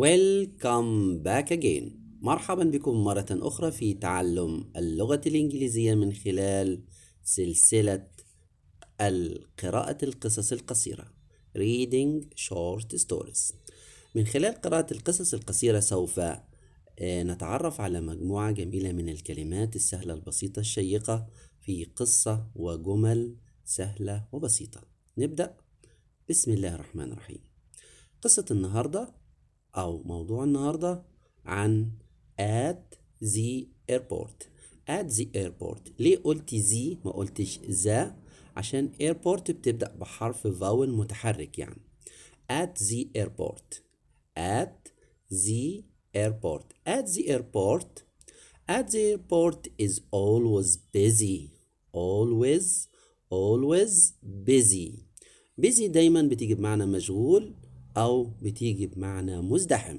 Welcome back again مرحبا بكم مرة أخرى في تعلم اللغة الإنجليزية من خلال سلسلة القراءة القصص القصيرة Reading Short Stories من خلال قراءة القصص القصيرة سوف آه، نتعرف على مجموعة جميلة من الكلمات السهلة البسيطة الشيقة في قصة وجمل سهلة وبسيطة نبدأ بسم الله الرحمن الرحيم قصة النهاردة أو موضوع النهاردة عن at the airport at the airport ليه قلت the ما قلتش the عشان airport بتبدأ بحرف vowel متحرك يعني at the airport at the airport at the airport at the airport is always busy always always busy busy دايما بتيجي بمعنى مشغول أو بتيجي بمعنى مزدحم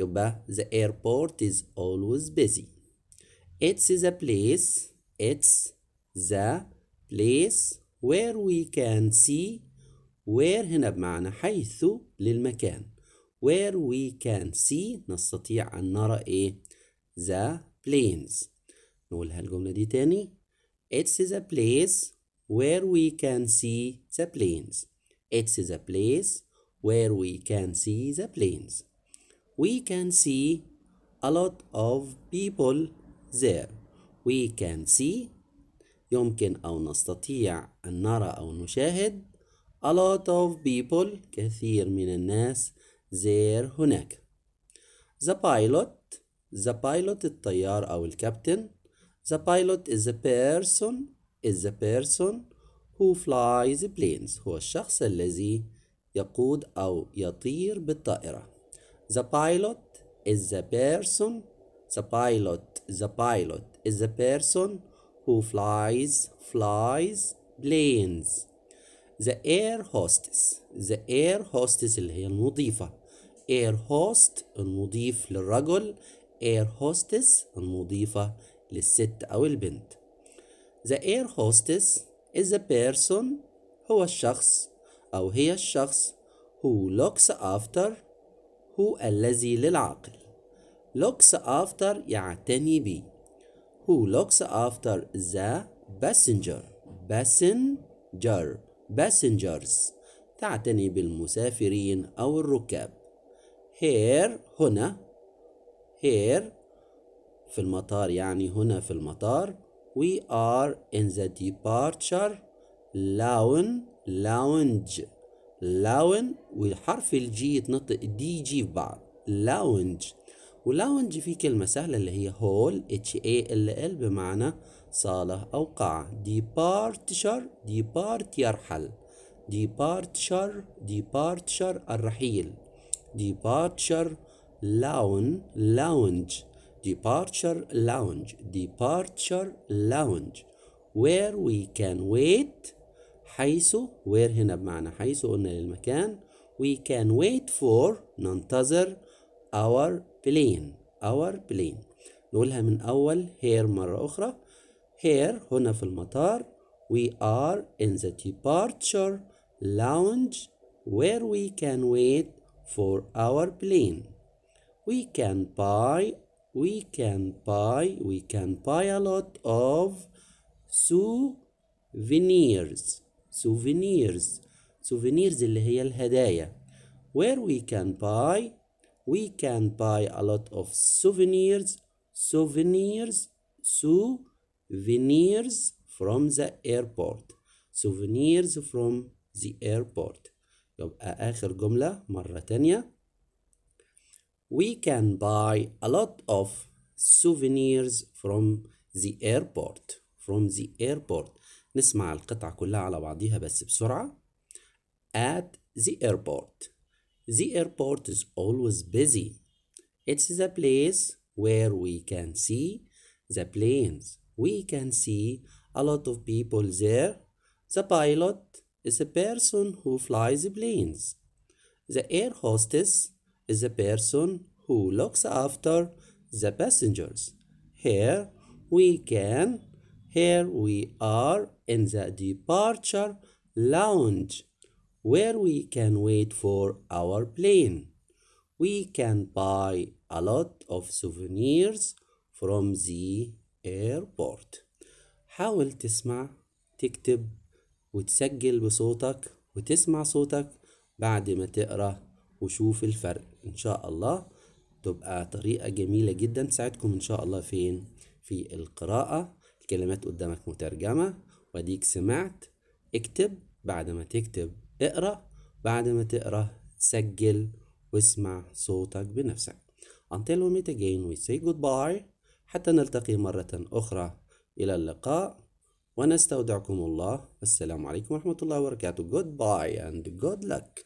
يبقى the airport is always busy It's the place It's the place where we can see where هنا بمعنى حيث للمكان where we can see نستطيع أن نرى إيه the planes نقولها الجملة دي تاني It's the place where we can see the planes It's the place where we can see the planes. We can see a lot of people there. We can see يمكن أو نستطيع أن نرى أو نشاهد a lot of people كثير من الناس there هناك the pilot the pilot الطيار أو الكابتن the pilot is the person is the person who flies planes هو الشخص الذي يقود أو يطير بالطائرة The pilot is the person The pilot the pilot is the person who flies flies planes The air hostess The air hostess اللي هي المضيفة air host المضيف للرجل air hostess المضيفة للست أو البنت The air hostess is a person هو الشخص أو هي الشخص who looks after هو الذي للعاقل looks after يعتني به who looks after the passenger passenger passengers تعتني بالمسافرين أو الركاب here هنا here في المطار يعني هنا في المطار we are in the departure lounge لاونج لاون وحرف الجي يتنطق دي جي في بعض لاونج ولاونج في كلمة سهلة اللي هي هول اتش اي ال ال بمعنى صالة أو قاعة ديبارتشر ديبارت يرحل ديبارتشر ديبارتشر الرحيل ديبارتشر لاون لاونج ديبارتشر لاونج ديبارتشر لاونج where we can wait حيث وير هنا بمعنى حيث قلنا للمكان we can wait for ننتظر our plane our plane نقولها من أول here مرة أخرى here هنا في المطار we are in the departure lounge where we can wait for our plane we can buy we can buy we can buy a lot of souvenirs souvenirs souvenirs اللي هي الهدايا where we can buy we can buy a lot of souvenirs souvenirs souvenirs from the airport souvenirs from the airport يبقى آخر جملة مرة تانية We can buy a lot of souvenirs from the airport from the airport نسمع القطع كلها على بعضيها بس بسرعة at the airport the airport is always busy it's the place where we can see the planes we can see a lot of people there the pilot is a person who flies the planes the air hostess is a person who looks after the passengers here we can Here we are in the departure lounge where we can wait for our plane. We can buy a lot of souvenirs from the airport. حاول تسمع تكتب وتسجل بصوتك وتسمع صوتك بعد ما تقرأ وشوف الفرق إن شاء الله تبقى طريقة جميلة جدا تساعدكم إن شاء الله فين في القراءة الكلمات قدامك مترجمة واديك سمعت اكتب بعد ما تكتب اقرأ بعد ما تقرأ سجل واسمع صوتك بنفسك until we meet again we say goodbye حتى نلتقي مرة أخرى إلى اللقاء ونستودعكم الله والسلام عليكم ورحمة الله وبركاته goodbye and good luck